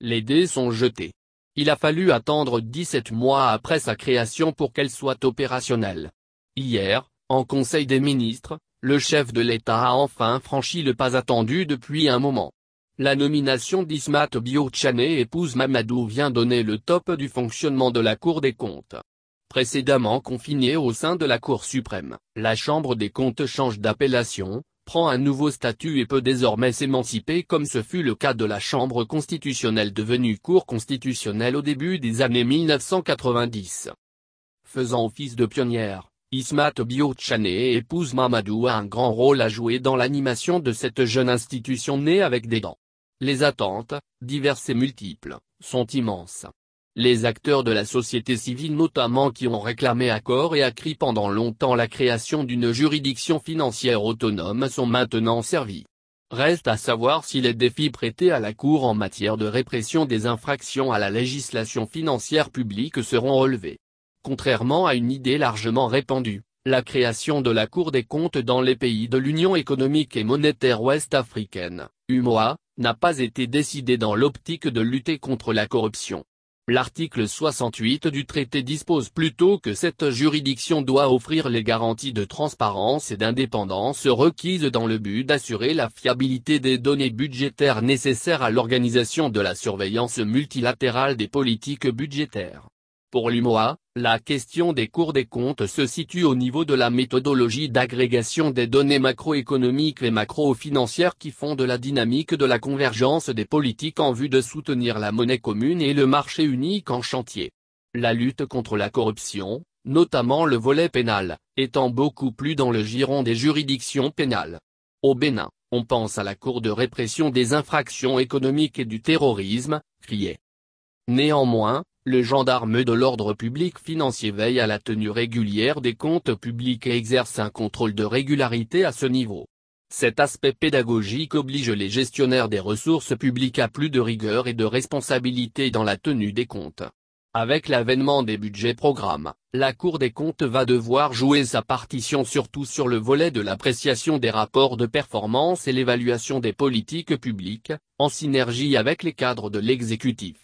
Les dés sont jetés. Il a fallu attendre 17 mois après sa création pour qu'elle soit opérationnelle. Hier, en Conseil des ministres, le chef de l'État a enfin franchi le pas attendu depuis un moment. La nomination d'Ismat Biouchane épouse Mamadou vient donner le top du fonctionnement de la Cour des comptes. Précédemment confinée au sein de la Cour suprême, la Chambre des comptes change d'appellation, prend un nouveau statut et peut désormais s'émanciper comme ce fut le cas de la Chambre constitutionnelle devenue Cour constitutionnelle au début des années 1990. Faisant office de pionnière, Ismat Biotchané et épouse Mamadou a un grand rôle à jouer dans l'animation de cette jeune institution née avec des dents. Les attentes, diverses et multiples, sont immenses les acteurs de la société civile notamment qui ont réclamé à corps et à cri pendant longtemps la création d'une juridiction financière autonome sont maintenant servis. Reste à savoir si les défis prêtés à la Cour en matière de répression des infractions à la législation financière publique seront relevés. Contrairement à une idée largement répandue, la création de la Cour des comptes dans les pays de l'Union économique et monétaire ouest-africaine, UMOA, n'a pas été décidée dans l'optique de lutter contre la corruption. L'article 68 du traité dispose plutôt que cette juridiction doit offrir les garanties de transparence et d'indépendance requises dans le but d'assurer la fiabilité des données budgétaires nécessaires à l'organisation de la surveillance multilatérale des politiques budgétaires. Pour l'UMOA, la question des cours des comptes se situe au niveau de la méthodologie d'agrégation des données macroéconomiques et macrofinancières qui font de la dynamique de la convergence des politiques en vue de soutenir la monnaie commune et le marché unique en chantier. La lutte contre la corruption, notamment le volet pénal, étant beaucoup plus dans le giron des juridictions pénales. Au Bénin, on pense à la Cour de répression des infractions économiques et du terrorisme, criait. Néanmoins, le gendarme de l'ordre public financier veille à la tenue régulière des comptes publics et exerce un contrôle de régularité à ce niveau. Cet aspect pédagogique oblige les gestionnaires des ressources publiques à plus de rigueur et de responsabilité dans la tenue des comptes. Avec l'avènement des budgets programmes, la Cour des comptes va devoir jouer sa partition surtout sur le volet de l'appréciation des rapports de performance et l'évaluation des politiques publiques, en synergie avec les cadres de l'exécutif.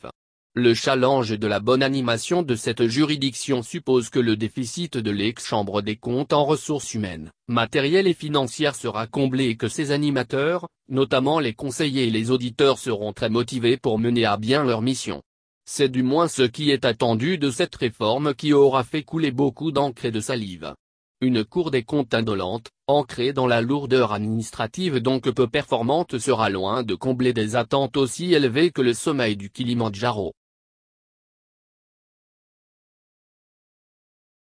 Le challenge de la bonne animation de cette juridiction suppose que le déficit de l'ex-chambre des comptes en ressources humaines, matérielles et financières sera comblé et que ses animateurs, notamment les conseillers et les auditeurs seront très motivés pour mener à bien leur mission. C'est du moins ce qui est attendu de cette réforme qui aura fait couler beaucoup d'encre et de salive. Une cour des comptes indolente, ancrée dans la lourdeur administrative donc peu performante sera loin de combler des attentes aussi élevées que le sommeil du Kilimandjaro.